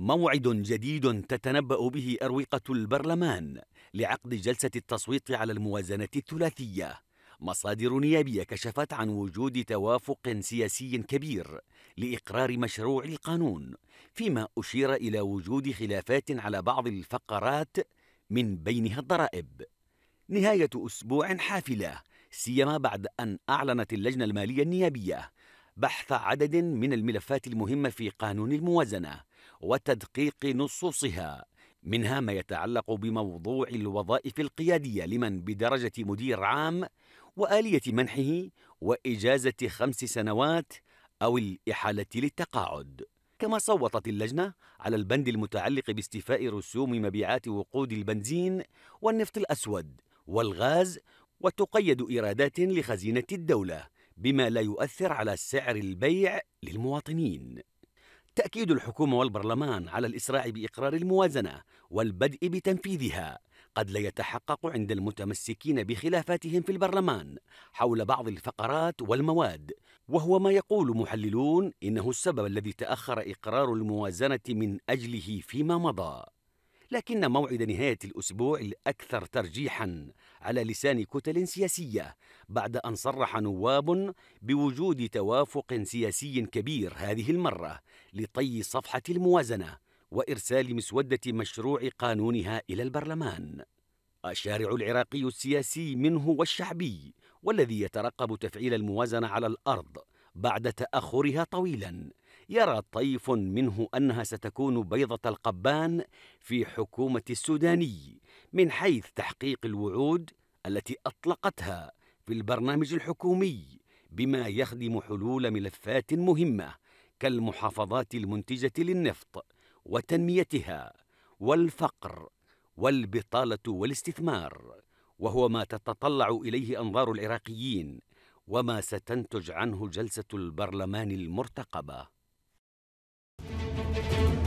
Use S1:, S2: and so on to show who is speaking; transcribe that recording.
S1: موعد جديد تتنبأ به أروقة البرلمان لعقد جلسة التصويت على الموازنة الثلاثية. مصادر نيابية كشفت عن وجود توافق سياسي كبير لإقرار مشروع القانون، فيما أشير إلى وجود خلافات على بعض الفقرات من بينها الضرائب. نهاية أسبوع حافلة، سيما بعد أن أعلنت اللجنة المالية النيابية بحث عدد من الملفات المهمة في قانون الموازنة وتدقيق نصوصها منها ما يتعلق بموضوع الوظائف القيادية لمن بدرجة مدير عام وآلية منحه وإجازة خمس سنوات أو الإحالة للتقاعد كما صوتت اللجنة على البند المتعلق باستيفاء رسوم مبيعات وقود البنزين والنفط الأسود والغاز وتقيد إيرادات لخزينة الدولة بما لا يؤثر على سعر البيع للمواطنين تأكيد الحكومة والبرلمان على الإسراع بإقرار الموازنة والبدء بتنفيذها قد لا يتحقق عند المتمسكين بخلافاتهم في البرلمان حول بعض الفقرات والمواد وهو ما يقول محللون إنه السبب الذي تأخر إقرار الموازنة من أجله فيما مضى لكن موعد نهاية الأسبوع الأكثر ترجيحاً على لسان كتل سياسية بعد أن صرح نواب بوجود توافق سياسي كبير هذه المرة لطي صفحة الموازنة وإرسال مسودة مشروع قانونها إلى البرلمان. الشارع العراقي السياسي منه والشعبي والذي يترقب تفعيل الموازنة على الأرض بعد تأخرها طويلاً يرى طيف منه أنها ستكون بيضة القبان في حكومة السوداني من حيث تحقيق الوعود التي أطلقتها في البرنامج الحكومي بما يخدم حلول ملفات مهمة كالمحافظات المنتجة للنفط وتنميتها والفقر والبطالة والاستثمار وهو ما تتطلع إليه أنظار العراقيين وما ستنتج عنه جلسة البرلمان المرتقبة Thank you.